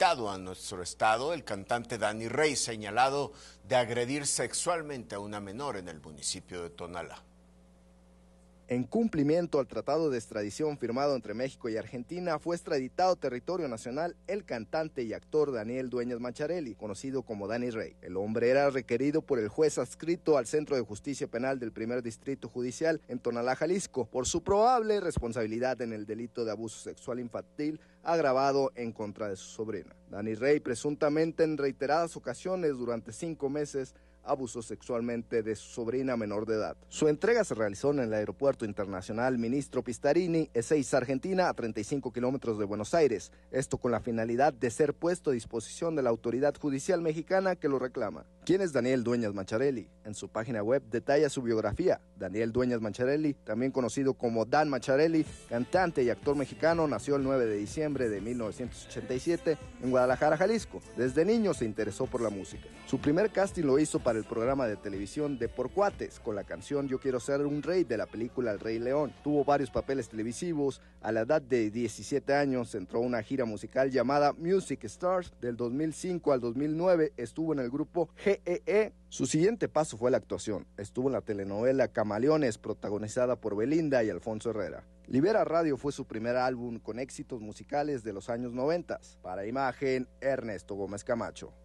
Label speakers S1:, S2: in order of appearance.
S1: a nuestro estado el cantante Danny Rey, señalado de agredir sexualmente a una menor en el municipio de Tonalá.
S2: En cumplimiento al tratado de extradición firmado entre México y Argentina, fue extraditado a territorio nacional el cantante y actor Daniel Dueñas Macharelli, conocido como Danny Rey. El hombre era requerido por el juez adscrito al Centro de Justicia Penal del Primer Distrito Judicial en Tonalá, Jalisco, por su probable responsabilidad en el delito de abuso sexual infantil agravado en contra de su sobrina. Danny Rey presuntamente en reiteradas ocasiones durante cinco meses abusó sexualmente de su sobrina menor de edad. Su entrega se realizó en el Aeropuerto Internacional Ministro Pistarini, E6 Argentina, a 35 kilómetros de Buenos Aires. Esto con la finalidad de ser puesto a disposición de la autoridad judicial mexicana que lo reclama. ¿Quién es Daniel Dueñas Mancharelli? En su página web detalla su biografía. Daniel Dueñas Mancharelli, también conocido como Dan Mancharelli, cantante y actor mexicano, nació el 9 de diciembre de 1987 en Guadalajara, Jalisco. Desde niño se interesó por la música. Su primer casting lo hizo para el programa de televisión de Porcuates con la canción Yo quiero ser un rey de la película El Rey León. Tuvo varios papeles televisivos. A la edad de 17 años entró a una gira musical llamada Music Stars del 2005 al 2009. Estuvo en el grupo GEE. E. Su siguiente paso fue la actuación. Estuvo en la telenovela Camaleones protagonizada por Belinda y Alfonso Herrera. Libera Radio fue su primer álbum con éxitos musicales de los años 90. Para imagen, Ernesto Gómez Camacho.